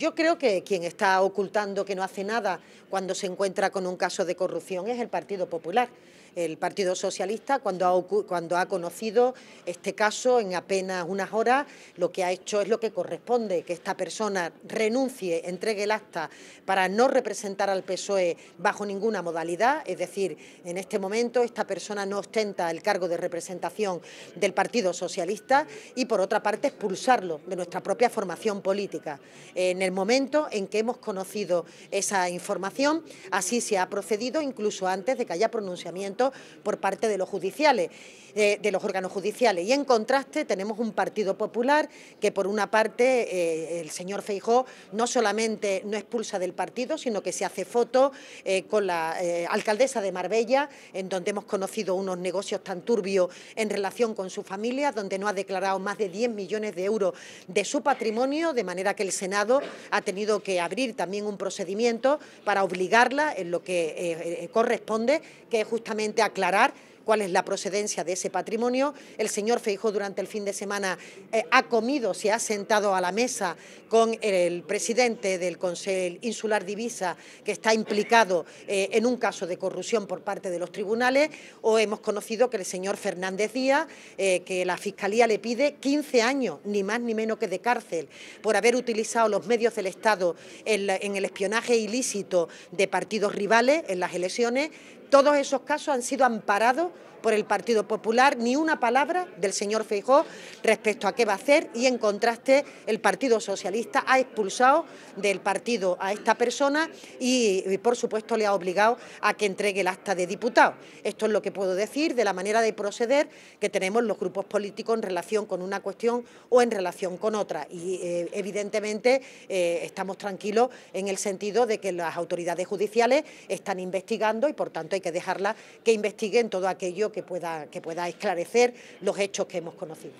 Yo creo que quien está ocultando que no hace nada cuando se encuentra con un caso de corrupción es el Partido Popular el Partido Socialista cuando ha, conocido este caso en apenas unas horas. Lo que ha hecho es lo que corresponde, que esta persona renuncie, entregue el acta para no representar al PSOE bajo ninguna modalidad. Es decir, en este momento esta persona no ostenta el cargo de representación del Partido Socialista y por otra parte expulsarlo de nuestra propia formación política. En el momento en que hemos conocido esa información, así se ha procedido incluso antes de que haya pronunciamiento por parte de los judiciales, eh, de los órganos judiciales. Y en contraste tenemos un Partido Popular que por una parte eh, el señor Feijó no solamente no expulsa del partido, sino que se hace foto eh, con la alcaldesa de Marbella, en donde hemos conocido unos negocios tan turbios en relación con su familia, donde no ha declarado más de 10 millones de euros de su patrimonio, de manera que el Senado ha tenido que abrir también un procedimiento para obligarla en lo que corresponde, que es justamente aclarar cuál es la procedencia de ese patrimonio. El señor Feijo durante el fin de semana eh, ha comido, se ha sentado a la mesa con el presidente del Consejo Insular Divisa, que está implicado eh, en un caso de corrupción por parte de los tribunales, o hemos conocido que el señor Fernández Díaz, eh, que la Fiscalía le pide 15 años, ni más ni menos que de cárcel, por haber utilizado los medios del Estado en el espionaje ilícito de partidos rivales en las elecciones, todos esos casos han sido amparados por el Partido Popular, ni una palabra del señor Feijó respecto a qué va a hacer y en contraste el Partido Socialista ha expulsado del partido a esta persona y, por supuesto le ha obligado a que entregue el acta de diputado. Esto es lo que puedo decir de la manera de proceder que tenemos los grupos políticos en relación con una cuestión o en relación con otra y eh, evidentemente eh, estamos tranquilos en el sentido de que las autoridades judiciales están investigando y por tanto hay que dejarla... que investiguen todo aquello que pueda, que pueda esclarecer los hechos que hemos conocido.